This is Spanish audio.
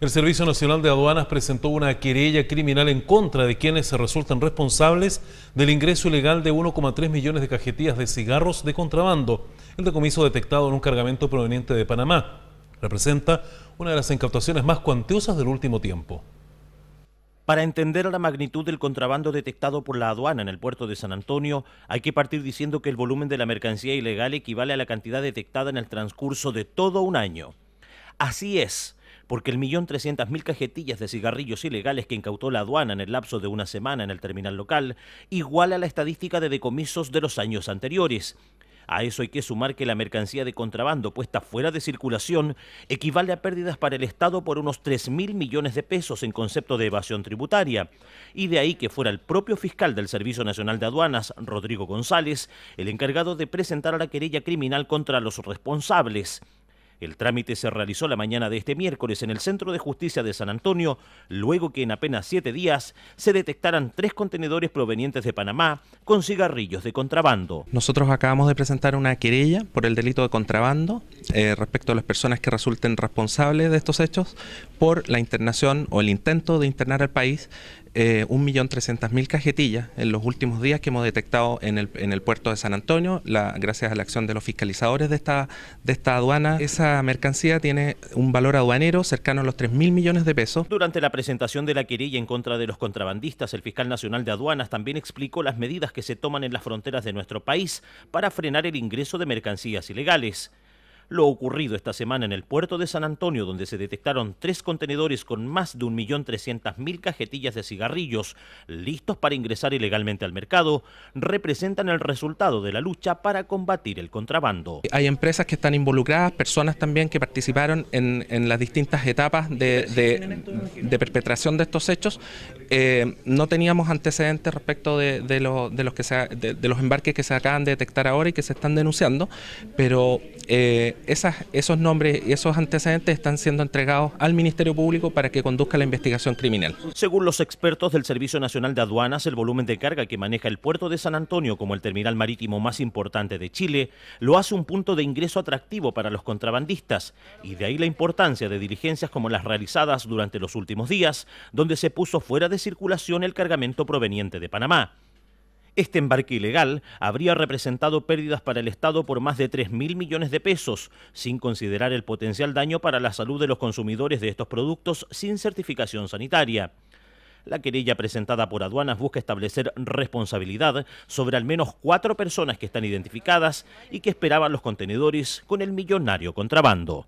el Servicio Nacional de Aduanas presentó una querella criminal en contra de quienes se resultan responsables del ingreso ilegal de 1,3 millones de cajetillas de cigarros de contrabando. El decomiso detectado en un cargamento proveniente de Panamá representa una de las incautaciones más cuantiosas del último tiempo. Para entender la magnitud del contrabando detectado por la aduana en el puerto de San Antonio, hay que partir diciendo que el volumen de la mercancía ilegal equivale a la cantidad detectada en el transcurso de todo un año. Así es, porque el millón trescientas mil cajetillas de cigarrillos ilegales que incautó la aduana en el lapso de una semana en el terminal local iguala la estadística de decomisos de los años anteriores. A eso hay que sumar que la mercancía de contrabando puesta fuera de circulación equivale a pérdidas para el Estado por unos tres mil millones de pesos en concepto de evasión tributaria. Y de ahí que fuera el propio fiscal del Servicio Nacional de Aduanas, Rodrigo González, el encargado de presentar a la querella criminal contra los responsables. El trámite se realizó la mañana de este miércoles en el Centro de Justicia de San Antonio, luego que en apenas siete días se detectaran tres contenedores provenientes de Panamá con cigarrillos de contrabando. Nosotros acabamos de presentar una querella por el delito de contrabando eh, respecto a las personas que resulten responsables de estos hechos por la internación o el intento de internar al país eh, 1.300.000 cajetillas en los últimos días que hemos detectado en el, en el puerto de San Antonio, gracias a la acción de los fiscalizadores de esta, de esta aduana. Esa mercancía tiene un valor aduanero cercano a los 3.000 millones de pesos. Durante la presentación de la querella en contra de los contrabandistas, el fiscal nacional de aduanas también explicó las medidas que se toman en las fronteras de nuestro país para frenar el ingreso de mercancías ilegales. Lo ocurrido esta semana en el puerto de San Antonio, donde se detectaron tres contenedores con más de 1.300.000 cajetillas de cigarrillos listos para ingresar ilegalmente al mercado, representan el resultado de la lucha para combatir el contrabando. Hay empresas que están involucradas, personas también que participaron en, las distintas etapas de, de perpetración de estos hechos eh, no teníamos antecedentes respecto de, de, los que de, los embarques que se acaban de detectar ahora y que se están denunciando, pero eh, esas, esos nombres y esos antecedentes están siendo entregados al Ministerio Público para que conduzca la investigación criminal. Según los expertos del Servicio Nacional de Aduanas, el volumen de carga que maneja el puerto de San Antonio como el terminal marítimo más importante de Chile lo hace un punto de ingreso atractivo para los contrabandistas y de ahí la importancia de diligencias como las realizadas durante los últimos días, donde se puso fuera de circulación el cargamento proveniente de Panamá. Este embarque ilegal habría representado pérdidas para el Estado por más de mil millones de pesos, sin considerar el potencial daño para la salud de los consumidores de estos productos sin certificación sanitaria. La querella presentada por aduanas busca establecer responsabilidad sobre al menos cuatro personas que están identificadas y que esperaban los contenedores con el millonario contrabando.